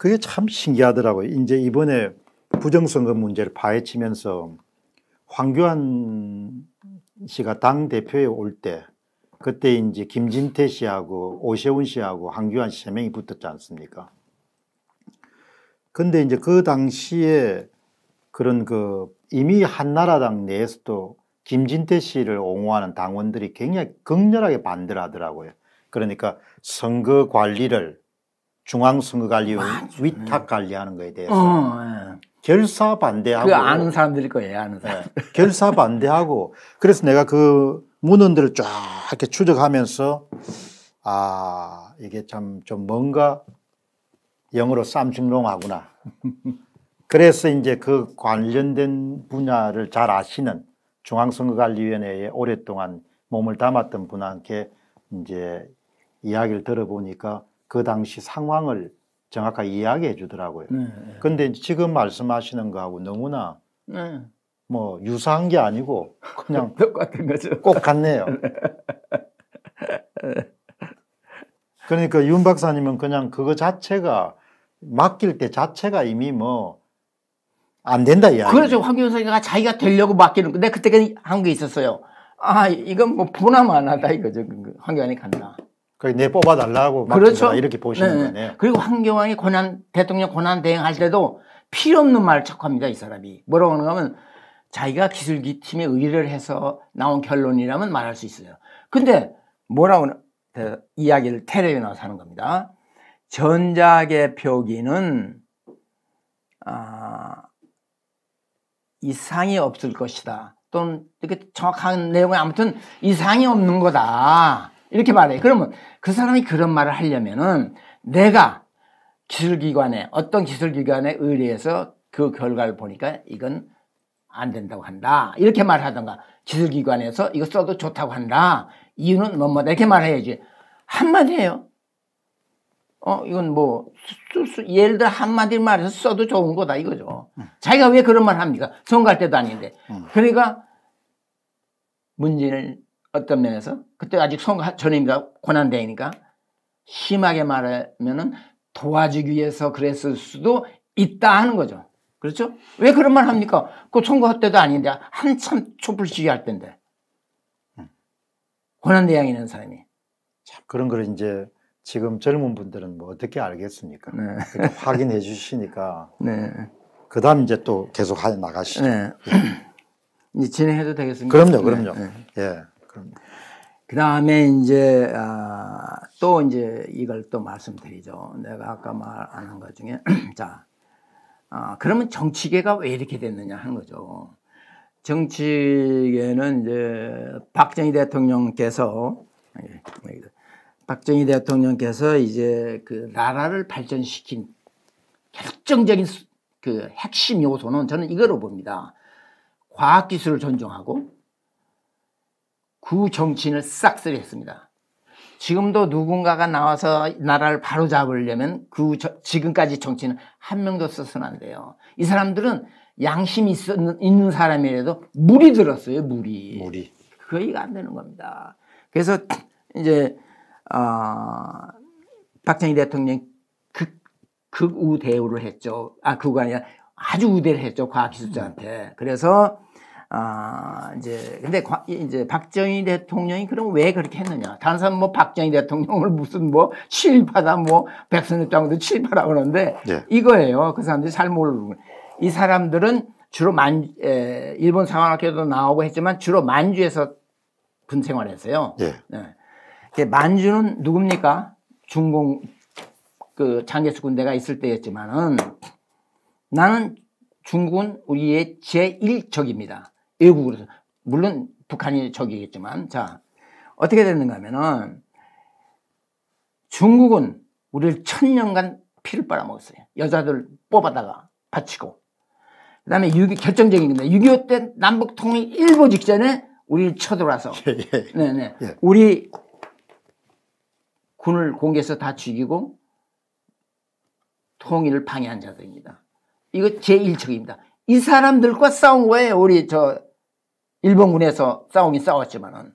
그게 참 신기하더라고요. 이제 이번에 부정선거 문제를 파헤치면서 황교안 씨가 당 대표에 올 때 그때 이제 김진태 씨하고 오세훈 씨하고 황교안 씨 세 명이 붙었지 않습니까? 근데 이제 그 당시에 그런 그 이미 한나라당 내에서도 김진태 씨를 옹호하는 당원들이 굉장히 극렬하게 반대를 하더라고요. 그러니까 선거 관리를 중앙선거관리위원 위탁관리하는 거에 대해서 어, 예. 결사 반대하고 그 아는 사람들일 거예요 아는 사람 네, 결사 반대하고 그래서 내가 그 문헌들을 쫙 이렇게 추적하면서 아 이게 참 좀 뭔가 영어로 쌈싱롱하구나 그래서 이제 그 관련된 분야를 잘 아시는 중앙선거관리위원회에 오랫동안 몸을 담았던 분한테 이제 이야기를 들어보니까 그 당시 상황을 정확하게 이야기해 주더라고요. 그런데 네, 네. 지금 말씀하시는 거하고 너무나 네. 뭐 유사한 게 아니고 그냥 똑같은 거죠. 꼭 같네요. 그러니까 윤 박사님은 그냥 그거 자체가 맡길 때 자체가 이미 뭐 안 된다 이야기. 그렇죠. 황교사님가 자기가 되려고 맡기는 근데 그때 한 게 있었어요. 아 이건 뭐 보나마나다 이거죠. 그, 그, 황교안이 간다. 그래, 내 네 뽑아달라고 그렇죠. 이렇게 보시는 네네. 거네요. 그리고 황교안이 권한 대통령 권한 대행할 때도 필요 없는 말을 척 합니다. 이 사람이 뭐라고 하는가 하면 자기가 기술기 팀에 의뢰를 해서 나온 결론이라면 말할 수 있어요. 근데 뭐라고 그 이야기를 테레비에 나와서 하는 겁니다. 전작의 표기는 아, 이상이 없을 것이다. 또는 이렇게 정확한 내용이 아무튼 이상이 없는 거다. 이렇게 말해 그러면 그 사람이 그런 말을 하려면은 내가 기술기관에 어떤 기술기관에 의뢰해서 그 결과를 보니까 이건 안 된다고 한다. 이렇게 말하던가 기술기관에서 이거 써도 좋다고 한다. 이유는 뭐뭐다 이렇게 말해야지. 한마디 해요. 어 이건 뭐 수, 수, 수, 예를 들어 한마디 말해서 써도 좋은 거다 이거죠. 음. 자기가 왜 그런 말 합니까? 선거할 때도 아닌데. 음. 그러니까 문제를 어떤 면에서 그때 아직 선거 전임자권한난대이니까 심하게 말하면은 도와주기 위해서 그랬을 수도 있다 하는 거죠. 그렇죠? 왜 그런 말 합니까? 그 선거 때도 아닌데 한참 촛불 시위할 때인데 권한대양이 있는 사람이 자, 그런 걸 이제 지금 젊은 분들은 뭐 어떻게 알겠습니까? 네. 확인해 주시니까 네. 그 다음 이제 또 계속 해 나가시죠. 네. 이제 진행해도 되겠습니까? 그럼요, 그럼요. 네. 예. 그럼요. 그 다음에 이제 아, 또 이제 이걸 또 말씀드리죠. 내가 아까 말하는 것 중에 자 아, 그러면 정치계가 왜 이렇게 됐느냐 하는 거죠. 정치계는 이제 박정희 대통령께서 아, 예, 박정희 대통령께서 이제 그 나라를 발전시킨 결정적인 그 핵심 요소는 저는 이거로 봅니다. 과학기술을 존중하고 구 정치인을 싹쓸이했습니다. 지금도 누군가가 나와서 나라를 바로잡으려면 그 저, 지금까지 정치는 한 명도 써서는 안 돼요. 이 사람들은 양심이 있, 있는 사람이라도 물이 들었어요. 물이. 물이. 그거 이해가 안 되는 겁니다. 그래서 이제 어, 박정희 대통령 극, 극우 대우를 했죠. 아극우 아니라 아주 우대를 했죠. 과학기술자한테. 그래서 아, 이제, 근데 과, 이제 박정희 대통령이 그럼 왜 그렇게 했느냐. 단른 사람 뭐 박정희 대통령을 무슨 뭐 칠파다 뭐 백선 입장도 칠파라 그러는데 네. 이거예요. 그 사람들이 잘 모르는. 이 사람들은 주로 만, 에, 일본 상황학교도 나오고 했지만 주로 만주에서 군 생활했어요. 예. 네. 네. 만주는 누굽니까? 중공, 그 장개수 군대가 있을 때였지만은 나는 중국은 우리의 제1적입니다. 외국으로서 물론 북한이 적이겠지만 자 어떻게 됐는가 하면은 중국은 우리를 천년간 피를 빨아먹었어요. 여자들 뽑아다가 바치고 그 다음에 6 결정적인 겁니다 6.25 때 남북 통일 일보 직전에 우리를 쳐들어와서 네네 예, 예. 네. 예. 우리 군을 공개해서 다 죽이고 통일을 방해한 자들입니다. 이거 제1척입니다. 이 사람들과 싸운 거예요. 우리 저 일본군에서 싸우긴 싸웠지만은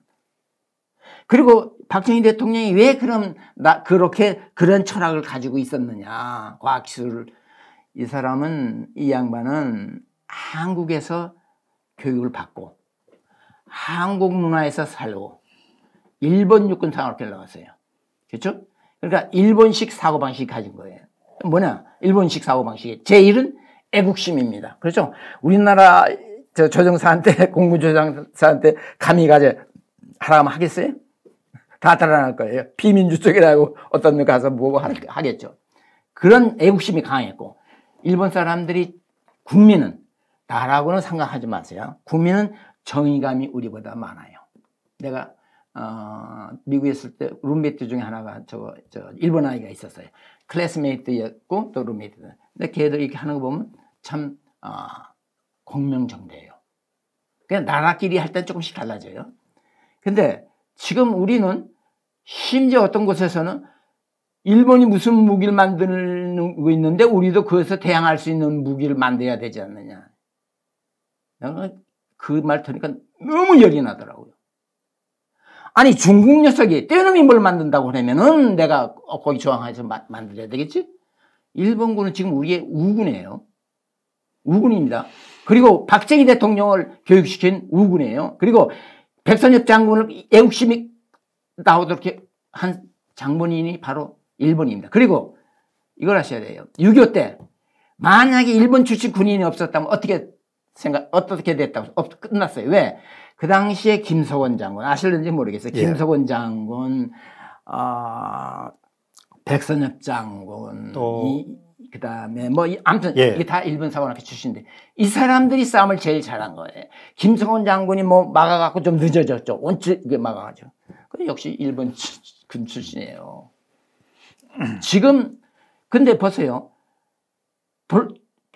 그리고 박정희 대통령이 왜 그런 나, 그렇게 그런 철학을 가지고 있었느냐 과학기술 을이 사람은 이 양반은 한국에서 교육을 받고 한국 문화에서 살고 일본 육군 상학교를 나왔어요 그렇죠? 그러니까 일본식 사고방식 가진 거예요 뭐냐 일본식 사고방식 제일은 애국심입니다 그렇죠? 우리나라 저 조정사한테 공군조정사한테 감히 가제 하라면 하겠어요? 다 달아날 거예요. 비민주 쪽이라고 어떤 데 가서 뭐 하겠죠. 그런 애국심이 강했고 일본 사람들이 국민은 나라고는 생각하지 마세요. 국민은 정의감이 우리보다 많아요. 내가 어, 미국에 있을 때 룸메이트 중에 하나가 저거 저 일본 아이가 있었어요. 클래스메이트였고 또 룸메이트. 근데 걔들 이렇게 하는 거 보면 참 어, 공명정대예요. 그냥 나라끼리 할땐 조금씩 달라져요. 근데 지금 우리는 심지어 어떤 곳에서는 일본이 무슨 무기를 만들고 있는데 우리도 그에서 대항할 수 있는 무기를 만들어야 되지 않느냐. 어? 그말 들으니까 너무 열이 나더라고요. 아니 중국 녀석이 떼놈이 뭘 만든다고 그러면은 내가 거기 저항해서 마, 만들어야 되겠지? 일본군은 지금 우리의 우군이에요. 우군입니다. 그리고 박정희 대통령을 교육시킨 우군이에요. 그리고 백선엽 장군을 애국심이 나오도록 한 장본인이 바로 일본입니다. 그리고 이걸 하셔야 돼요. 6.25 때 만약에 일본 출신 군인이 없었다면 어떻게 생각 어떻게 됐다고 없, 끝났어요. 왜? 그 당시에 김석원 장군 아실는지 모르겠어요. 예. 김석원 장군, 어, 백선엽 장군 또... 이, 그다음에 뭐 이, 아무튼 예. 이게 다 일본 사관학교 출신인데 이 사람들이 싸움을 제일 잘한 거예요. 김성훈 장군이 뭐 막아갖고 좀 늦어졌죠. 원칙 이 막아가죠. 그 역시 일본 군 출신이에요. 지금 근데 보세요.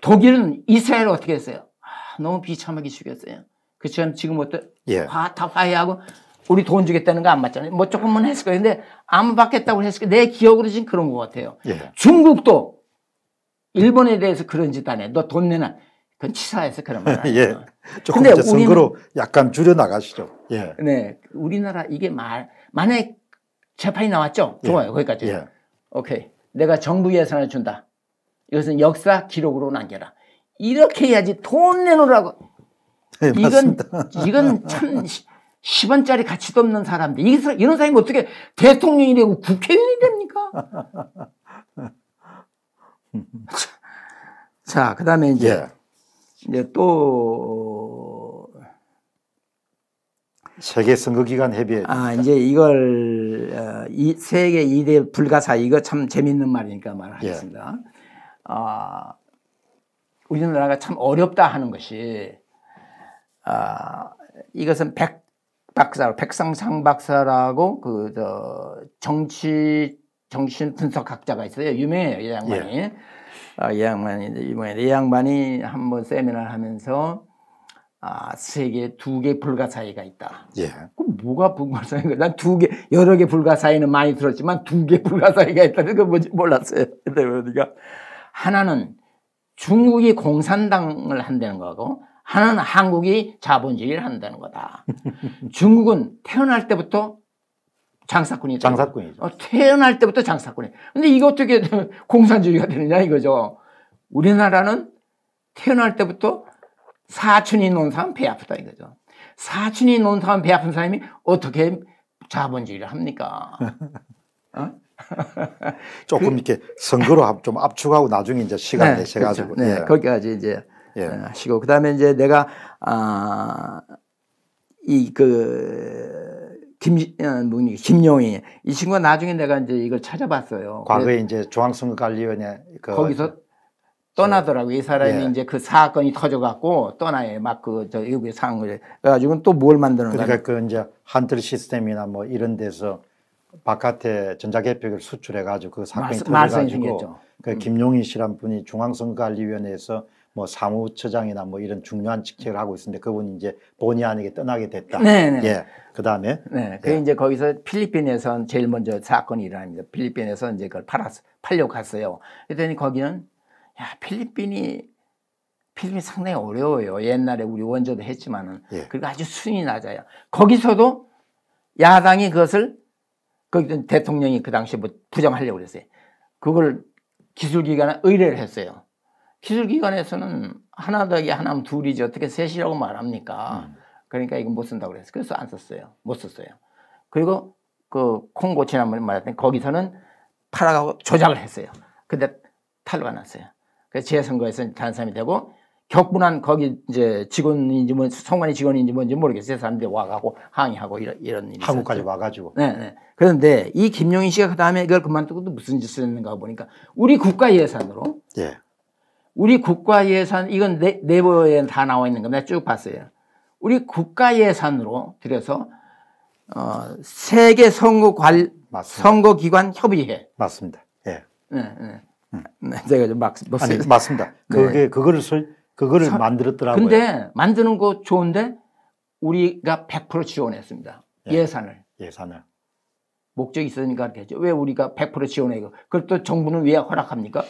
독일은 이스라엘 어떻게 했어요? 아, 너무 비참하게 죽였어요. 그처럼 지금 어때? 예. 화, 다 화해하고 우리 돈 주겠다는 거 안 맞잖아요. 뭐 조금은 했을 거예요. 근데 아무 받겠다고 했을 거예요. 내 기억으로 지금 그런 것 같아요. 예. 중국도 일본에 대해서 그런 짓안 해. 너 돈 내놔. 그건 치사해서 그런 말 아니에요. 예. 조금 근데 이제 선거로 약간 줄여 나가시죠. 예. 네. 우리나라 이게 말 만약에 재판이 나왔죠. 예. 좋아요. 예. 거기까지. 예. 오케이. 내가 정부 예산을 준다. 이것은 역사 기록으로 남겨라. 이렇게 해야지 돈 내놓으라고. 예, 이건 맞습니다. 이건 참 10원짜리 가치도 없는 사람들. 이런 사람이 어떻게 대통령이 되고 국회의원이 됩니까? 자, 그 다음에 이제, 예. 이제 또, 세계 선거기간 협의회. 아, 이제 이걸, 어, 이, 세계 2대 불가사, 이거 참 재밌는 말이니까 말하겠습니다. 예. 아, 우리나라가 참 어렵다 하는 것이, 아, 이것은 백 박사로, 백상상 박사라고 그, 저, 정치 정신 분석학자가 있어요. 유명해요, 이 양반이. 예. 아, 이 양반이 유명해요. 이 양반이 한번 세미나를 하면서 아, 세계 두 개 불가사의가 있다. 예. 그럼 뭐가 불가사의가? 난두 개, 여러 개 불가사의는 많이 들었지만 두 개 불가사의가 있다는 걸 뭔지 몰랐어요. 근데 우리가 그러니까 하나는 중국이 공산당을 한다는 거고 하나는 한국이 자본주의를 한다는 거다. 중국은 태어날 때부터 장사꾼이죠. 장사꾼이죠. 어, 태어날 때부터 장사꾼이. 근데 이게 어떻게 공산주의가 되느냐 이거죠. 우리나라는 태어날 때부터 사촌이 논 사람 배 아프다 이거죠. 사촌이 논 사람 배 아픈 사람이 어떻게 자본주의를 합니까? 어? 조금 그, 이렇게 선거로 좀 압축하고 나중에 이제 시간 네, 내셔가지고 그렇죠. 네, 예. 거기까지 이제 예. 어, 하시고 그다음에 이제 내가 아이그 김, 어, 뭐니, 김용희 이 친구가 나중에 내가 이제 이걸 찾아봤어요. 과거에 이제 중앙선거관리위원회 그 거기서 떠나더라고요. 이 사람이 예. 이제 그 사건이 터져갖고 떠나요. 막그저 외국에 상을 그래가지고 또 뭘 만드는 거야. 그러니까 그 이제 한틀 시스템이나 뭐 이런 데서 바깥에 전자개벽을 수출해가지고 그 사건이 터져가지고 그 음. 김용희 씨란 분이 중앙선거관리위원회에서 뭐 사무처장이나 뭐 이런 중요한 직책을 하고 있었는데 그분이 이제 본의 아니게 떠나게 됐다. 네. 네, 네. 예. 그다음에 네. 그 예. 이제 거기서 필리핀에선 제일 먼저 사건이 일어납니다. 필리핀에서 이제 그걸 팔았 팔려고 갔어요. 그랬더니 거기는 야, 필리핀이 필리핀 상당히 어려워요. 옛날에 우리 원조도 했지만은 예. 그리고 아주 순이 낮아요. 거기서도 야당이 그것을 거기 대통령이 그 당시에 뭐 부정하려고 그랬어요. 그걸 기술기관에 의뢰를 했어요. 기술기관에서는 하나 더하기 하나면 둘이지 어떻게 셋이라고 말합니까? 음. 그러니까 이거 못 쓴다고 그랬어요. 그래서 안 썼어요. 못 썼어요. 그리고 그콩고 지난번에 말했던 거기서는 팔아가고 조작을 했어요. 근데 탈루가 났어요. 그래서 재선거에서 는 단삼이 되고 격분한 거기 이제 직원인지 뭐 성관이 직원인지 뭔지 모르겠어요. 사람들이 와가고 항의하고 이런, 이런 일이 한국까지 죠 와가지고. 네, 네. 그런데 이 김용인 씨가 그 다음에 이걸 그만두고 또 무슨 짓을 했는가 보니까 우리 국가 예산으로 예. 우리 국가 예산, 이건 네, 네버에다 나와 있는 겁니다. 쭉 봤어요. 우리 국가 예산으로 들여서 어, 세계 선거 관 선거 기관 협의회 맞습니다. 예. 네, 네. 음. 네, 제가 좀막 아니 맞습니다. 네. 그게 네. 그거를 설 그거를 서, 만들었더라고요. 근데 만드는 거 좋은데 우리가 100% 지원했습니다. 예. 산을 예산을 목적이 있으니까 렇 되죠. 왜 우리가 100% 지원해요? 그걸 또 정부는 왜 허락합니까?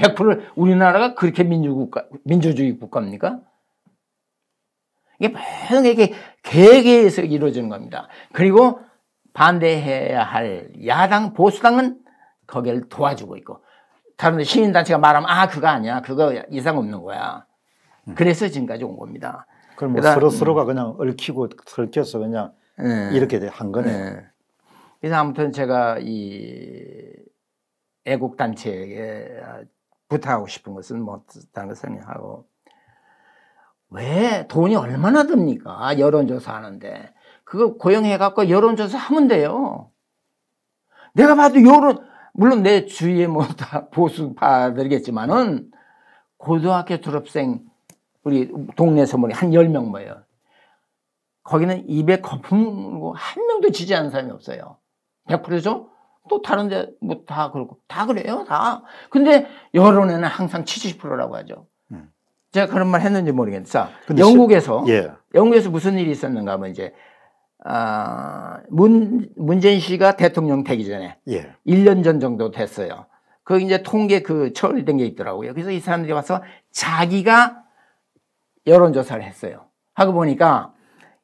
100% 우리나라가 그렇게 민주국가, 민주주의 국가입니까? 이게 모든 게 계획에 서 이루어지는 겁니다. 그리고 반대해야 할 야당, 보수당은 거기를 도와주고 있고, 다른 시민단체가 말하면, 아, 그거 아니야. 그거 이상 없는 거야. 음. 그래서 지금까지 온 겁니다. 그럼 뭐 서로 음. 서로가 그냥 얽히고 얽혀서 그냥 네. 이렇게 한 거네. 네. 그래서 아무튼 제가 이 애국단체에 부탁하고 싶은 것은 못다는 뭐 생각하고 왜 돈이 얼마나 듭니까? 여론조사 하는데 그거 고용해갖고 여론조사 하면 돼요. 내가 봐도 여론 물론 내 주위에 뭐 다 보수파들겠지만은 고등학교 졸업생 우리 동네에서 뭐한열명모여 거기는 입에 거품 한 명도 지지하는 사람이 없어요. 100%죠? 또 다른데 뭐 다 그렇고 다 그래요 다. 근데 여론에는 항상 70%라고 하죠. 음. 제가 그런 말 했는지 모르겠어 영국에서 시, 예. 영국에서 무슨 일이 있었는가 하면 이제 아, 문, 문재인 씨가 대통령 되기 전에 예. 1년 전 정도 됐어요. 그 이제 통계 그 처리된 게 있더라고요. 그래서 이 사람들이 와서 자기가 여론조사를 했어요. 하고 보니까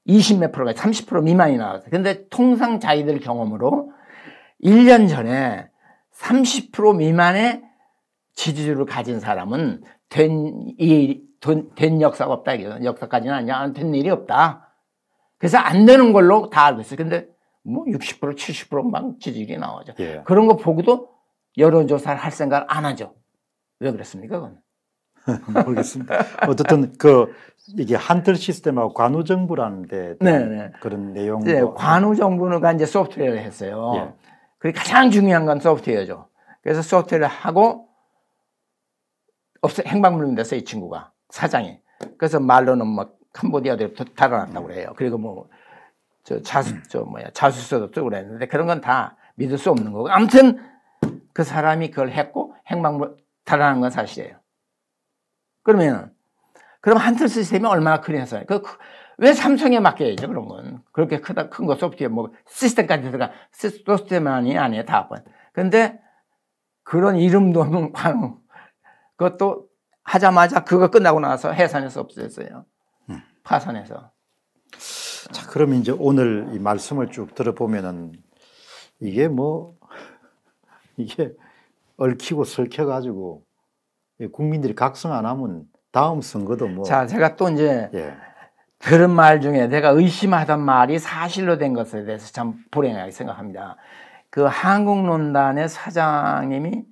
20 몇 프로가 30% 미만이 나왔어요. 근데 통상 자기들 경험으로 1년 전에 30% 미만의 지지율을 가진 사람은 된, 이, 된, 된 역사가 없다. 역사까지는 아니야. 된 일이 없다. 그래서 안 되는 걸로 다 알고 있어요. 근데 뭐 60%, 7 0만 지지율이 나오죠. 예. 그런 거 보고도 여론조사를 할 생각을 안 하죠. 왜 그랬습니까, 그건? 모르겠습니다. 어쨌든 그 이게 한틀 시스템하고 관우 정부라는 데 네, 네. 그런 내용도 네, 관우 정부가 이제 소프트웨어를 했어요. 예. 그게 가장 중요한 건 소프트웨어죠. 그래서 소프트웨어를 하고 업체 행방불명됐어 요이 친구가 사장이. 그래서 말로는 막 뭐 캄보디아도 달아났다고 그래요. 그리고 뭐 저 자수 저 뭐야 자수서도 쓰고 그랬는데 그런 건 다 믿을 수 없는 거고. 아무튼 그 사람이 그걸 했고 행방불 달아난 건 사실이에요. 그러면 그럼 한틀 시스템이 얼마나 큰 회사예요? 그왜 삼성에 맡겨야죠, 그런 건. 그렇게 크다, 큰거 소프트웨어, 뭐, 시스템까지 들어가. 시스템만이 아니에요, 다. 근데, 그런 이름도 없는 광 그것도 하자마자 그거 끝나고 나서 해산해서 없어졌어요. 음. 파산해서. 자, 그럼 이제 오늘 이 말씀을 쭉 들어보면은 이게 뭐, 이게 얽히고 설켜가지고 국민들이 각성 안 하면 다음 선거도 뭐. 자, 제가 또 이제 예. 들은 말 중에 내가 의심하던 말이 사실로 된 것에 대해서 참 불행하게 생각합니다. 그 한국논단의 사장님이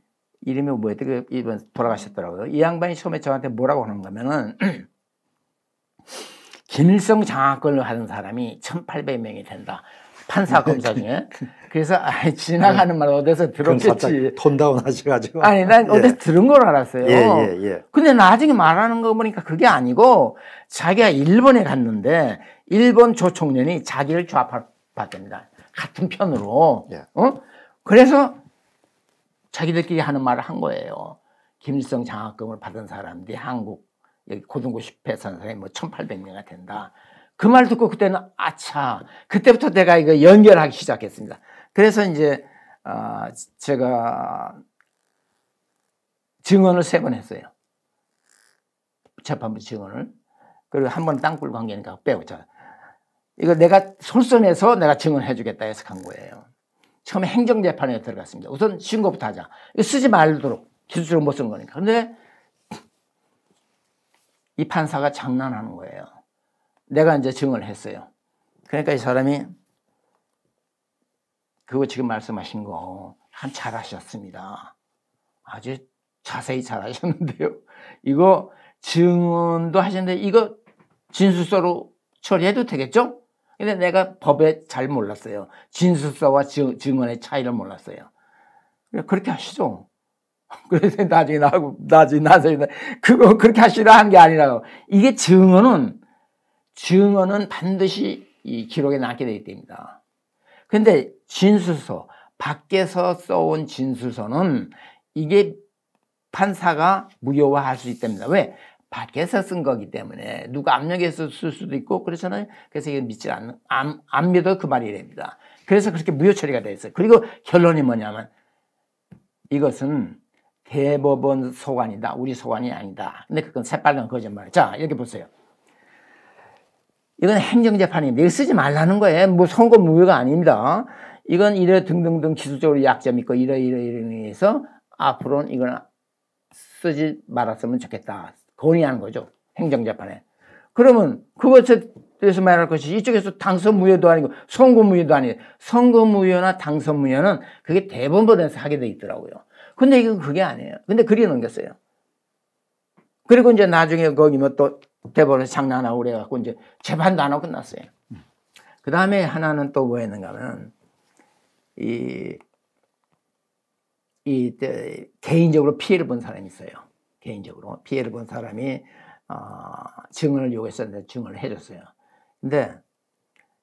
이름이 뭐였대? 그 이번 돌아가셨더라고요. 이 양반이 처음에 저한테 뭐라고 하는 거면은 김일성 장악권을 하는 사람이 1800명이 된다. 판사 네, 네, 네. 검사 중에. 그래서 아이 지나가는 말 어디서 들었겠지. 톤다운 하셔가지고. 아니 난 어디서 예. 들은 걸 알았어요. 예, 예, 예, 근데 나중에 말하는 거 보니까 그게 아니고 자기가 일본에 갔는데 일본 조총련이 자기를 좌파받답니다 같은 편으로. 예. 어? 그래서 자기들끼리 하는 말을 한 거예요. 김일성 장학금을 받은 사람들이 한국 여기 고등고 10회 선생이 뭐 1800명이 된다. 그말 듣고 그때는 아차 그때부터 내가 이거 연결하기 시작했습니다. 그래서 이제 어, 제가 증언을 세 번 했어요. 재판부 증언을 그리고 한 번 땅굴 관계니까 빼고자 이거 내가 솔선해서 내가 증언해 주겠다 해서 간 거예요. 처음에 행정재판에 들어갔습니다. 우선 신고부터 하자. 이거 쓰지 말도록 기술적으로 못 쓴 거니까. 근데 이 판사가 장난하는 거예요. 내가 이제 증언을 했어요. 그러니까 이 사람이 그거 지금 말씀하신 거참 잘하셨습니다. 아주 자세히 잘하셨는데요. 이거 증언도 하셨는데 이거 진술서로 처리해도 되겠죠? 근데 내가 법에 잘 몰랐어요. 진술서와 증, 증언의 차이를 몰랐어요. 그렇게 하시죠. 그래서 나중에 나하고, 나중에 나서, 그거 그렇게 하시라 한게 아니라요. 이게 증언은 증언은 반드시 이 기록에 남게 되기 때문입니다. 근데 진술서, 밖에서 써온 진술서는 이게 판사가 무효화할 수 있답니다. 왜? 밖에서 쓴 거기 때문에 누가 압력에서 쓸 수도 있고 그렇잖아요. 그래서 이건 믿지 않는 안, 안 믿어 그 말이 됩니다. 그래서 그렇게 무효 처리가 돼 있어요. 그리고 결론이 뭐냐면 이것은 대법원 소관이다. 우리 소관이 아니다. 근데 그건 새빨간 거짓말. 이에요자 이렇게 보세요. 이건 행정재판입니다. 이거 쓰지 말라는 거예요. 뭐 선거 무효가 아닙니다. 이건 이래 등등등 기술적으로 약점 있고 이래 이래 이래 해서 앞으로는 이건 쓰지 말았으면 좋겠다. 건의하는 거죠. 행정재판에. 그러면 그것에 대해서 말할 것이 이쪽에서 당선 무효도 아니고 선거 무효도 아니에요. 선거 무효나 당선 무효는 그게 대법원에서 하게 돼 있더라고요. 근데 이거 그게 아니에요. 근데 그리 넘겼어요. 그리고 이제 나중에 거기 뭐또 대법원 장난하고 그래갖고 이제 재판도 안 하고 끝났어요. 그 다음에 하나는 또 뭐였는가 하면, 이, 이, 대, 개인적으로 피해를 본 사람이 있어요. 개인적으로. 피해를 본 사람이, 어, 증언을 요구했었는데 증언을 해줬어요. 근데,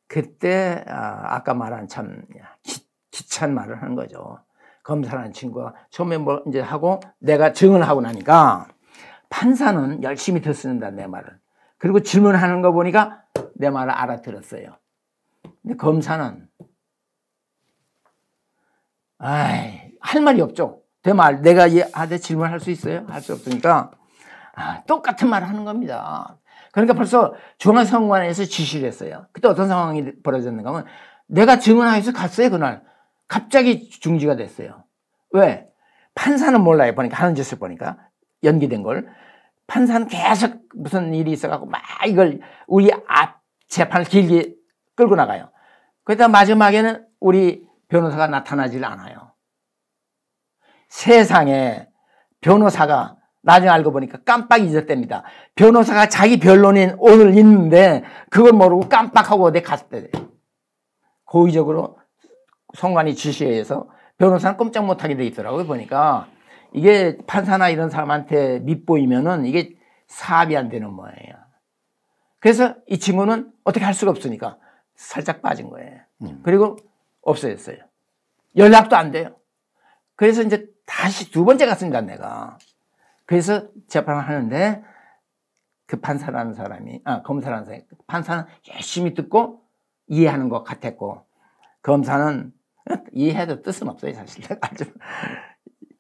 그때, 아, 아까 말한 참 기, 기찬 말을 하는 거죠. 검사라는 친구가 처음에 뭐 이제 하고, 내가 증언을 하고 나니까, 판사는 열심히 듣는다 내 말을. 그리고 질문하는 거 보니까 내 말을 알아들었어요. 근데 검사는 아이, 할 말이 없죠. 내 말, 내가 얘한테 질문할 수 있어요? 할 수 없으니까 아, 똑같은 말을 하는 겁니다. 그러니까 벌써 중앙선관에서 지시를 했어요. 그때 어떤 상황이 벌어졌는가 하면 내가 증언하여서 갔어요, 그날. 갑자기 중지가 됐어요. 왜? 판사는 몰라요, 보니까, 하는 짓을 보니까. 연기된 걸 판사는 계속 무슨 일이 있어갖고 막 이걸 우리 앞 재판을 길게 끌고 나가요. 그러다 마지막에는 우리 변호사가 나타나질 않아요. 세상에 변호사가 나중에 알고 보니까 깜빡 잊었답니다. 변호사가 자기 변론인 오늘 있는데 그걸 모르고 깜빡하고 내 갔대. 고의적으로 성관이 지시해서 변호사는 꼼짝 못하게 돼 있더라고요. 보니까 이게 판사나 이런 사람한테 밉보이면은 이게 사업이 안 되는 모양이야. 그래서 이 친구는 어떻게 할 수가 없으니까 살짝 빠진 거예요. 음. 그리고 없어졌어요. 연락도 안 돼요. 그래서 이제 다시 두 번째 갔습니다, 내가. 그래서 재판을 하는데 그 판사라는 사람이, 아, 검사라는 사람이, 판사는 열심히 듣고 이해하는 것 같았고, 검사는 이해해도 뜻은 없어요, 사실.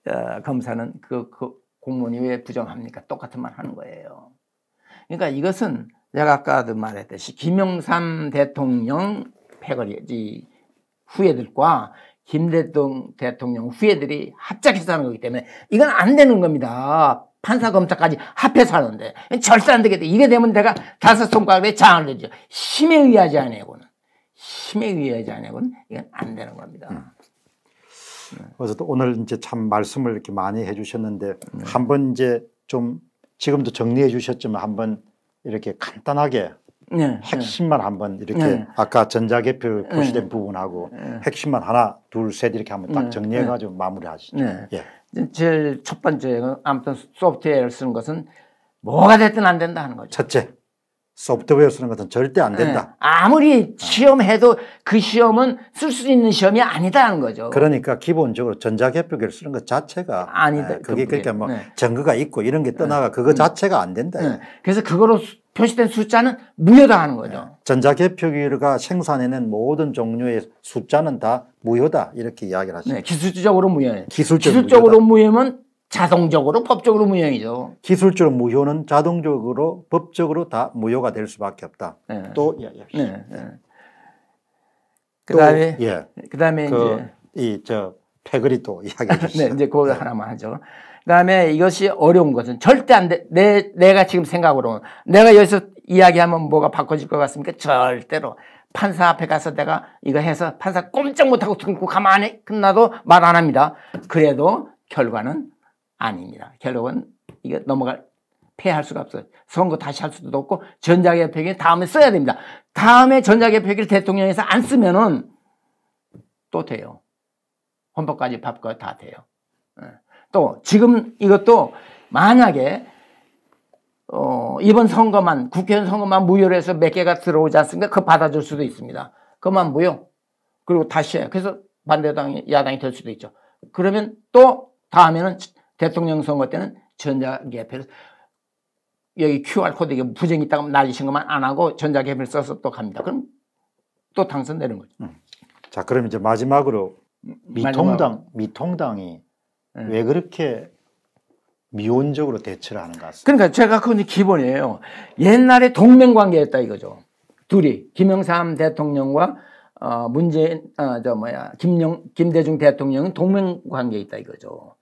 어, 검사는 그, 그 공무원이 왜 부정합니까? 똑같은 말 하는 거예요. 그러니까 이것은 내가 아까도 그 말했듯이 김영삼 대통령 패거리 후예들과 김대동 대통령 후예들이 합작해서 하는 거기 때문에 이건 안 되는 겁니다. 판사 검사까지 합해서 하는데 절대 안 되겠다. 이게 되면 내가 다섯 손가락에 장을 내죠. 힘에 의하지 않냐고는 힘에 의하지 않냐고는 이건 안 되는 겁니다. 음. 네. 그래서 또 오늘 이제 참 말씀을 이렇게 많이 해주셨는데 네. 한번 이제 좀 지금도 정리해 주셨지만 한번 이렇게 간단하게 네, 핵심만 네. 한번 이렇게 네. 아까 전자개표 네. 표시된 부분하고 핵심만 하나 둘 셋 이렇게 한번 딱 정리해 가지고 마무리하시죠. 예. 제일 첫 번째는 아무튼 소프트웨어를 쓰는 것은 뭐가 됐든 안 된다 하는 거죠. 첫째. 소프트웨어 쓰는 것은 절대 안 된다. 네. 아무리 시험해도 그 시험은 쓸 수 있는 시험이 아니다는 거죠. 그러니까 기본적으로 전자개표기를 쓰는 것 자체가 아니다. 네, 그게 그렇게 그러니까 뭐 네. 증거가 있고 이런 게 네. 떠나가 네. 그거 음. 자체가 안 된다. 네. 그래서 그거로 표시된 숫자는 무효다하는 거죠. 전자개표기가 생산해낸 모든 종류의 숫자는 다 무효다 이렇게 이야기를 하시죠. 기술적으로 무효. 기술적으로, 기술적으로 무효면 자동적으로 법적으로 무효이죠. 기술적 무효는 자동적으로 법적으로 다 무효가 될 수밖에 없다. 네. 또 예, 예. 네, 네. 그다음에 또, 예. 그다음에 그, 이제 이저 패거리 또 이야기해 주시죠. 네, 이제 그거 네. 하나만 하죠. 그다음에 이것이 어려운 것은 절대 안 돼. 내 내가 지금 생각으로 내가 여기서 이야기하면 뭐가 바꿔질 것 같습니까? 절대로 판사 앞에 가서 내가 이거 해서 판사 꼼짝 못하고 듣고 가만히 끝나도 말 안 합니다. 그래도 결과는 아닙니다. 결국은 이거 넘어갈 패할 수가 없어요. 선거 다시 할 수도 없고 전자개혁회의 다음에 써야 됩니다. 다음에 전자개혁회의를 대통령에서 안 쓰면은 또 돼요. 헌법까지 밥과 다 돼요. 예. 또 지금 이것도 만약에 어, 이번 선거만 국회의원 선거만 무효로 해서 몇 개가 들어오지 않습니까? 그 받아줄 수도 있습니다. 그만 무효. 그리고 다시 해요. 그래서 반대당이 야당이 될 수도 있죠. 그러면 또 다음에는 대통령 선거 때는 전자개표를 여기 QR코드 이게 부정이 있다고 날리신 것만 안 하고 전자개표를 써서 또 갑니다. 그럼 또 당선되는 거죠. 음. 자, 그럼 이제 마지막으로 음, 미통당, 미통당이 음. 왜 그렇게 미온적으로 대처를 하는 가 그러니까 제가 그건 기본이에요. 옛날에 동맹 관계였다 이거죠. 둘이 김영삼 대통령과 어 문재인 어저 뭐야 김영 김대중 대통령은 동맹 관계에 있다 이거죠.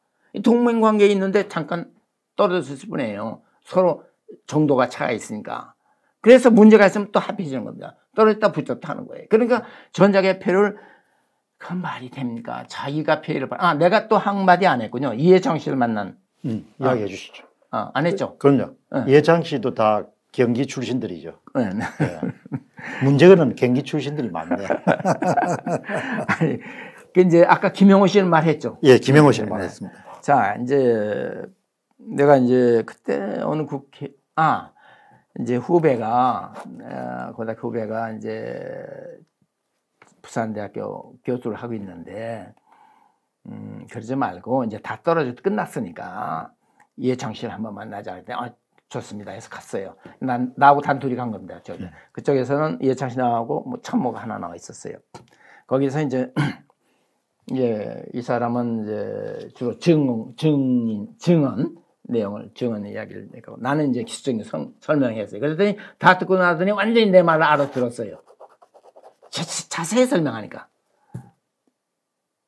동맹 관계에 있는데 잠깐 떨어졌을 뿐이에요. 서로 정도가 차가 있으니까. 그래서 문제가 있으면 또 합해지는 겁니다. 떨어졌다 붙었다 하는 거예요. 그러니까 전작의 폐를그 말이 됩니까? 자기가 폐를 받. 아 내가 또 한마디 안 했군요. 이해창 씨를 만난. 음, 아. 이야기해 아, 주시죠. 아, 안 했죠. 그, 그럼요. 네. 이해창 씨도 다 경기 출신들이죠. 네. 예. 네. 예. 문제는 경기 출신들이 많네. 아니, 그 이제 아까 김영호 씨는 말했죠. 예, 김영호 씨는 네, 네. 말했습니다. 자, 이제 내가 이제 그때 어느 국회, 아, 이제 후배가, 어, 고등학교 후배가 이제 부산대학교 교수를 하고 있는데, 음, 그러지 말고 이제 다 떨어져 끝났으니까 이해정 씨를 한번 만나자 할때 아, 좋습니다 해서 갔어요. 난 나하고 단둘이 간 겁니다. 저 네. 그쪽에서는 이해창 씨하고 뭐참모가 하나 나와 있었어요. 거기서 이제 예, 이 사람은 이제 주로 증, 증인, 증언 내용을 증언 이야기를 하고 나는 이제 기술적인 성, 설명했어요. 그랬더니 다 듣고 나더니 완전히 내 말을 알아들었어요. 자, 자세히 설명하니까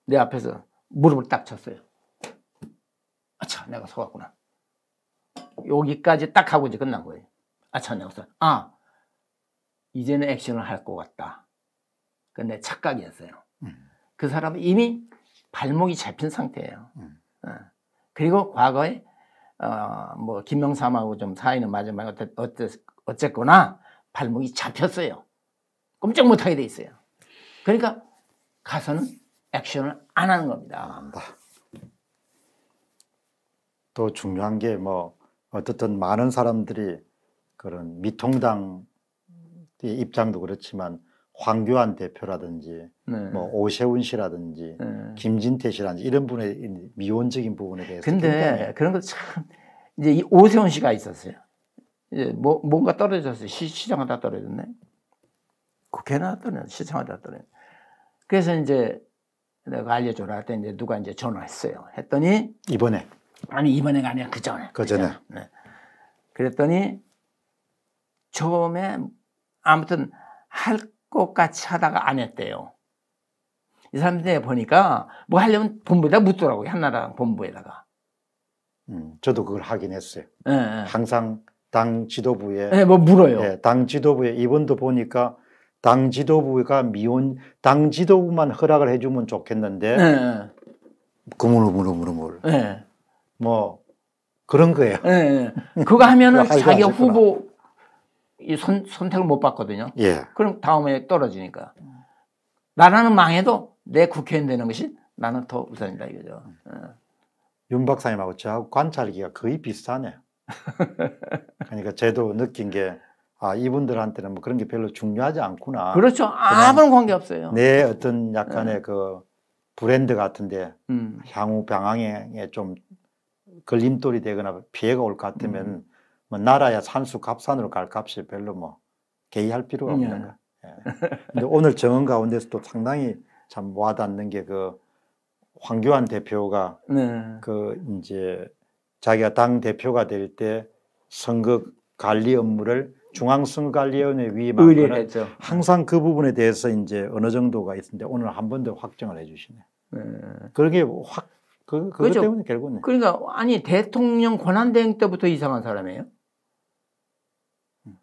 내 앞에서 무릎을 딱 쳤어요. 아차, 내가 속았구나. 여기까지 딱 하고 이제 끝난 거예요. 아차, 내가 속았. 아, 이제는 액션을 할 것 같다. 근데 착각이었어요. 음. 그 사람은 이미 발목이 잡힌 상태예요. 음. 어. 그리고 과거에 어, 뭐 김명삼하고 좀 사이는 마지막에 어땠, 어땠, 어쨌거나 발목이 잡혔어요. 꼼짝 못하게 돼 있어요. 그러니까 가서는 액션을 안 하는 겁니다. 안 한다. 또 중요한 게 뭐 어떻든 많은 사람들이 그런 미통당의 입장도 그렇지만 황교안 대표라든지 네. 뭐 오세훈 씨라든지 네. 김진태 씨라든지 이런 분의 미온적인 부분에 대해서 근데 굉장히... 그런 거 참 이제 이 오세훈 씨가 있었어요. 이제 뭐, 뭔가 떨어졌어요. 시, 시장하다 떨어졌네. 국회나 떨어졌네. 시장하다 떨어졌네. 그래서 이제 내가 알려줘라 할때 이제 누가 이제 전화했어요. 했더니 이번에 아니 이번에가 아니라 그, 그 전에 그 전에 네. 그랬더니 처음에 아무튼 할 똑같이 하다가 안 했대요. 이 사람들 보니까 뭐 하려면 본부에다 묻더라고요. 한나라 본부에다가. 음, 저도 그걸 하긴 했어요. 예, 예. 항상 당 지도부에 예, 뭐 물어요. 예, 당 지도부에 이번도 보니까 당 지도부가 미혼 당 지도부만 허락을 해주면 좋겠는데 예, 예. 그물그물그물 예. 뭐 그런 거예요. 예, 예. 그거 하면은 그 자기 후보 이 선, 선택을 못 받거든요. 예. 그럼 다음에 떨어지니까. 나라는 망해도 내 국회의원 되는 것이 나는 더 우선이다 이거죠. 음. 어. 윤 박사님하고 저하고 관찰기가 거의 비슷하네요. 그러니까 제도 느낀 게 아, 이분들한테는 뭐 그런 게 별로 중요하지 않구나. 그렇죠. 아무런 관계 없어요. 내 어떤 약간의 네. 그 브랜드 같은데 음. 향후 방향에 좀 걸림돌이 되거나 피해가 올 것 같으면 음. 뭐 나라야 산수 갑산으로 갈 값이 별로 뭐 개의할 필요가 없는 예. 거야. 예. 근데 오늘 정언 가운데서도 상당히 참 와닿는 게 그 황교안 대표가 네. 그 이제 자기가 당 대표가 될 때 선거 관리 업무를 중앙선거관리위원회 위임하는 항상 그 부분에 대해서 이제 어느 정도가 있는데 오늘 한 번 더 확정을 해주시네. 네. 그게 확 그, 그것 그렇죠. 때문에 결국은. 그러니까 아니 대통령 권한대행 때부터 이상한 사람이에요.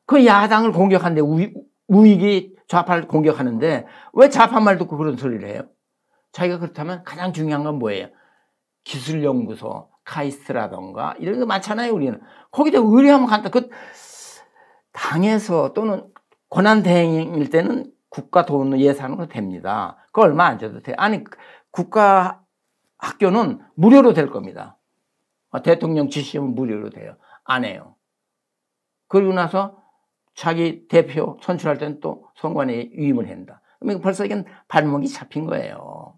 그 야당을 공격하는데 우익, 이 좌파를 공격하는데 왜 좌파 말 듣고 그런 소리를 해요? 자기가 그렇다면 가장 중요한 건 뭐예요? 기술연구소, 카이스트라던가 이런 거 많잖아요 우리는. 거기다 의뢰하면 간다. 그 당에서 또는 권한대행일 때는 국가 돈 예산으로 됩니다. 그 얼마 안 줘도 돼. 아니 국가 학교는 무료로 될 겁니다. 대통령 지시면 무료로 돼요. 안 해요. 그리고 나서 자기 대표 선출할 때는 또 선관위에 위임을 한다. 그러니까 벌써 이건 발목이 잡힌 거예요.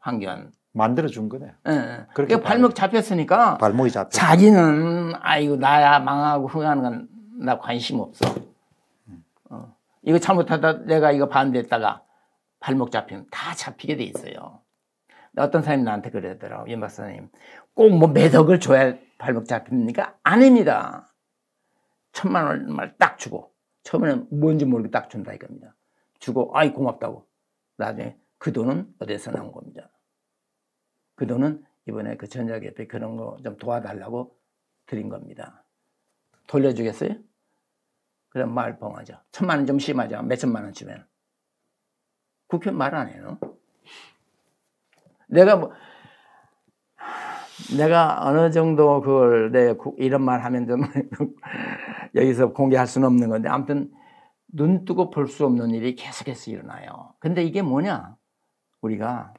황교안. 만들어준 거네요. 예, 예. 그렇게 발목, 발목 잡혔으니까. 발목이 잡혔 자기는, 아이고, 나야 망하고 흥하는 건 나 관심 없어. 어. 이거 잘못하다 내가 이거 반대했다가 발목 잡히면 다 잡히게 돼 있어요. 어떤 사람이 나한테 그러더라고. 윤 박사님. 꼭 뭐 매덕을 줘야 발목 잡힙니까? 아닙니다. 천만 원을 딱 주고 처음에는 뭔지 모르게 딱 준다 이겁니다. 주고 아이 고맙다고 나중에 그 돈은 어디서 나온 겁니다. 그 돈은 이번에 그 전자개표 그런 거 좀 도와달라고 드린 겁니다. 돌려주겠어요? 그럼 말봉하죠. 천만 원 좀 심하죠. 몇 천만 원 주면. 국회 말안 해요. 내가 뭐 내가 어느 정도 그걸 내 이런 말 하면 좀 여기서 공개할 수는 없는 건데 아무튼 눈 뜨고 볼 수 없는 일이 계속해서 일어나요. 근데 이게 뭐냐? 우리가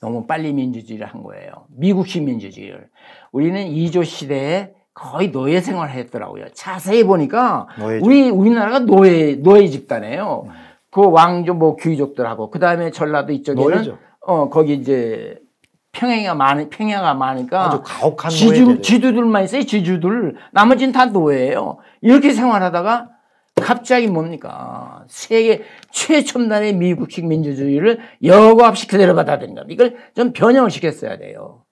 너무 빨리 민주주의를 한 거예요. 미국식 민주주의를. 우리는 이조 시대에 거의 노예 생활을 했더라고요. 자세히 보니까 노예죠. 우리 우리나라가 노예 노예 집단이에요. 음. 그 왕조 뭐 귀족들하고 그다음에 전라도 이쪽에는 노예죠. 어 거기 이제 평야가 많이 평야가 많으니까 아주 가혹한 지주 지주들만 있어요 지주들 나머지는 다 노예예요 이렇게 생활하다가 갑자기 뭡니까 세계 최첨단의 미국식 민주주의를 여과 없이 그대로 받아들인다 이걸 좀 변형을 시켰어야 돼요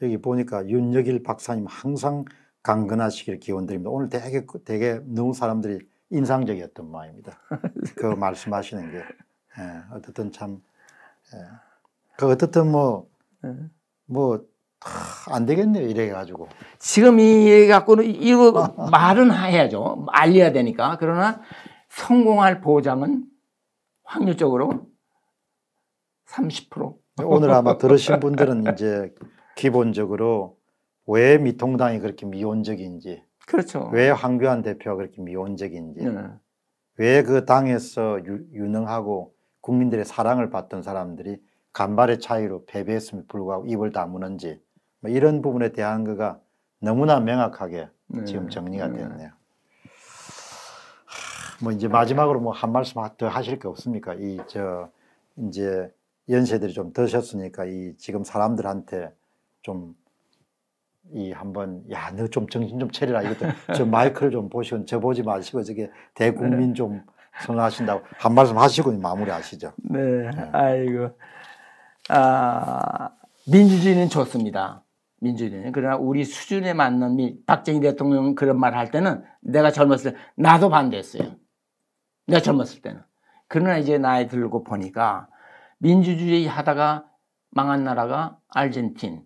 여기 보니까 윤여길 박사님 항상 강건하시길 기원드립니다 오늘 되게 되게 너무 사람들이 인상적이었던 마음입니다그 말씀하시는 게 예, 어쨌든 참 예. 그 어쨌든 뭐 예. 뭐안 되겠네요 이래 가지고 지금 이 갖고는 이거 말은 해야죠 알려야 되니까 그러나 성공할 보장은 확률적으로 30% 오늘 아마 들으신 분들은 이제 기본적으로 왜 미통당이 그렇게 미온적인지 그렇죠. 왜 황교안 대표가 그렇게 미온적인지 네. 왜그 당에서 유, 유능하고 국민들의 사랑을 받던 사람들이 간발의 차이로 패배했음에 불구하고 입을 다무는지 뭐 이런 부분에 대한 거가 너무나 명확하게 네. 지금 정리가 네. 됐네요. 뭐 이제 마지막으로 뭐 한 말씀 더 하실 게 없습니까? 이 저 이제 연세들이 좀 드셨으니까 이 지금 사람들한테 좀 이 한번 야 너 좀 정신 좀 차리라 이것도 저 마이크를 좀 보시고 저 보지 마시고 저게 대국민 네. 좀 선언하신다고 한 말씀 하시고 마무리하시죠. 네. 네. 아이고. 아, 민주주의는 좋습니다. 민주주의는. 그러나 우리 수준에 맞는 미, 박정희 대통령 그런 말 할 때는 내가 젊었을 때 나도 반대했어요. 내가 젊었을 때는. 그러나 이제 나이 들고 보니까 민주주의 하다가 망한 나라가 아르헨틴,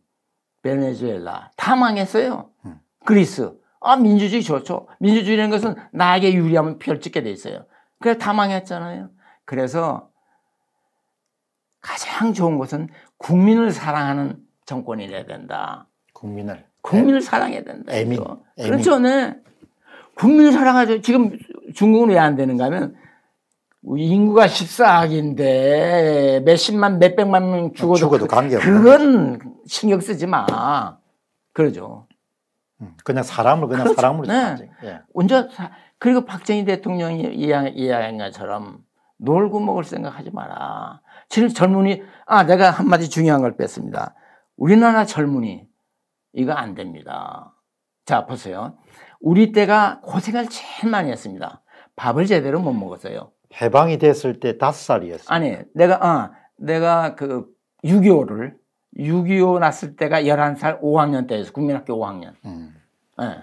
베네수엘라 다 망했어요. 음. 그리스. 아 민주주의 좋죠. 민주주의라는 것은 나에게 유리함을 펼치게 돼 있어요. 그래서 다 망했잖아요. 그래서 가장 좋은 것은 국민을 사랑하는 정권이 돼야 된다. 국민을. 국민을 애, 사랑해야 된다. 애민. 그렇죠. 네. 국민을 사랑하죠. 지금 중국은 왜 안 되는가 하면 인구가 14억인데 몇십만, 몇백만 명 죽어도, 죽어도 그 관계 그건 신경 쓰지 마. 그러죠. 음, 그냥 사람을 그냥 그렇죠. 사람으로 네. 예. 먼저 사, 그리고 박정희 대통령이 이야기한 것처럼 놀고 먹을 생각하지 마라. 젊은이, 아, 내가 한마디 중요한 걸 뺐습니다. 우리나라 젊은이, 이거 안 됩니다. 자, 보세요. 우리 때가 고생을 제일 많이 했습니다. 밥을 제대로 못 먹었어요. 해방이 됐을 때 다섯 살이었어요. 아니, 내가, 아, 내가 그 6.25를, 6.25 났을 때가 11살 5학년 때였어 국민학교 5학년. 음. 네.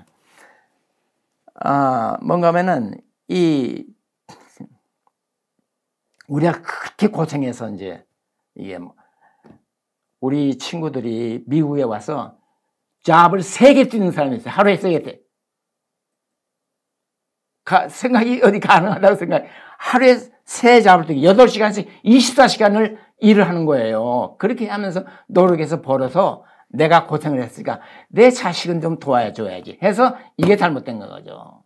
아, 뭔가 하면은 이 우리가 그렇게 고생해서 이제 이게 뭐 우리 친구들이 미국에 와서 잡을 세 개 뛰는 사람이 있어요. 하루에 세 개 때. 가, 생각이 어디 가능하다고 생각해. 하루에 세 잡을 뛰기 8시간씩 24시간을 일을 하는 거예요. 그렇게 하면서 노력해서 벌어서 내가 고생을 했으니까 내 자식은 좀 도와줘야지 해서 이게 잘못된 거죠.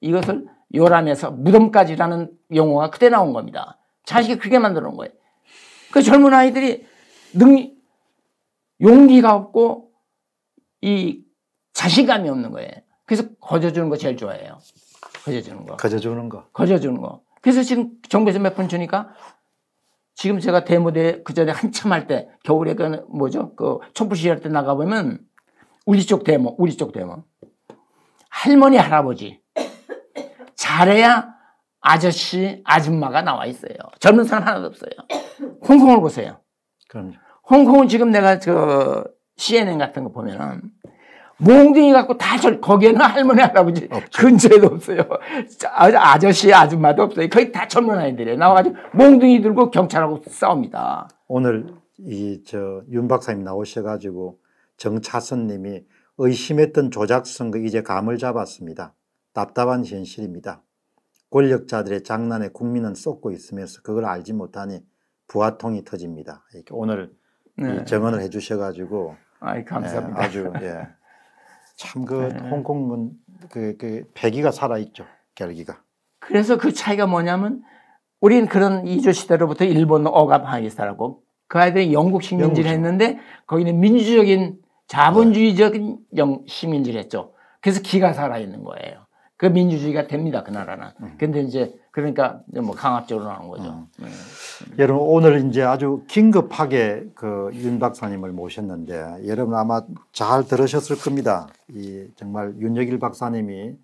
이것을 요람에서 무덤까지라는 용어가 그때 나온 겁니다. 자식이 그게 만들어 놓은 거예요. 그 젊은 아이들이 능, 용기가 없고 이 자신감이 없는 거예요. 그래서 거저주는 거 제일 좋아해요. 거저주는 거. 거저주는 거. 거저주는 거. 그래서 지금 정부에서 몇푼 주니까 지금 제가 대모대 그 전에 한참 할 때 겨울에 그 뭐죠? 그 촛불 시절때 나가보면 우리 쪽 대모, 우리 쪽 대모. 할머니, 할아버지. 잘해야 아저씨, 아줌마가 나와 있어요. 젊은 사람 하나도 없어요. 홍콩을 보세요. 그럼요. 홍콩은 지금 내가 저 CNN 같은 거 보면은 몽둥이 갖고 다 절, 거기에는 할머니, 할아버지 없죠. 근처에도 없어요. 아, 저씨 아줌마도 없어요. 거의 다 젊은 아이들이 에요 나와가지고 몽둥이 들고 경찰하고 싸웁니다. 오늘 이, 저, 윤 박사님 나오셔가지고 정차선 님이 의심했던 조작선거 이제 감을 잡았습니다. 답답한 현실입니다. 권력자들의 장난에 국민은 쏟고 있으면서 그걸 알지 못하니 부화통이 터집니다. 이렇게 오늘 네. 정언을 해주셔가지고 아이, 감사합니다. 예, 아주 예. 참그 네. 홍콩은 그, 그 배기가 살아있죠 결기가. 그래서 그 차이가 뭐냐면 우리 그런 이조 시대로부터 일본 억압하겠다라고 그 아이들이 영국 식민지를 했는데 거기는 민주적인 자본주의적인 네. 식민지를 했죠. 그래서 기가 살아있는 거예요. 그 민주주의가 됩니다 그 나라는. 음. 근데 이제 그러니까 뭐 강압적으로 나온 거죠. 음. 네. 여러분 오늘 이제 아주 긴급하게 그 윤 박사님을 모셨는데 여러분 아마 잘 들으셨을 겁니다. 이 정말 윤여길 박사님이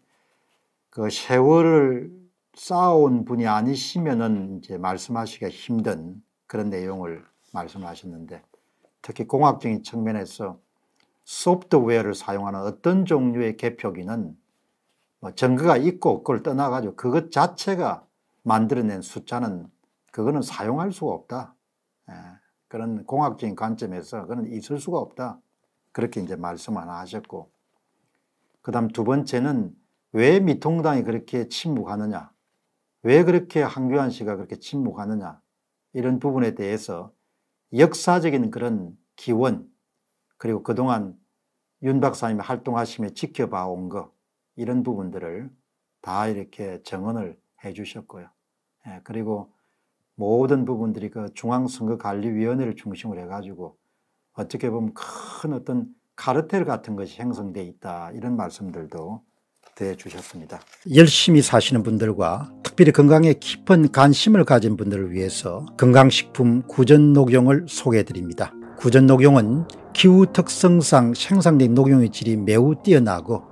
그 세월을 쌓아온 분이 아니시면은 이제 말씀하시기가 힘든 그런 내용을 말씀하셨는데 특히 공학적인 측면에서 소프트웨어를 사용하는 어떤 종류의 개표기는 뭐 증거가 있고 그걸 떠나가지고 그것 자체가 만들어낸 숫자는 그거는 사용할 수가 없다. 예, 그런 공학적인 관점에서 그는 있을 수가 없다. 그렇게 이제 말씀 하나 하셨고 그 다음 두 번째는 왜 미통당이 그렇게 침묵하느냐 왜 그렇게 한교안 씨가 그렇게 침묵하느냐 이런 부분에 대해서 역사적인 그런 기원 그리고 그동안 윤 박사님이 활동하시며 지켜봐온 것 이런 부분들을 다 이렇게 정언을 해 주셨고요. 예, 그리고 모든 부분들이 그 중앙선거관리위원회를 중심으로 해가지고 어떻게 보면 큰 어떤 카르텔 같은 것이 형성돼 있다 이런 말씀들도 대주셨습니다. 열심히 사시는 분들과 특별히 건강에 깊은 관심을 가진 분들을 위해서 건강식품 구전녹용을 소개해드립니다. 구전녹용은 기후 특성상 생산된 녹용의 질이 매우 뛰어나고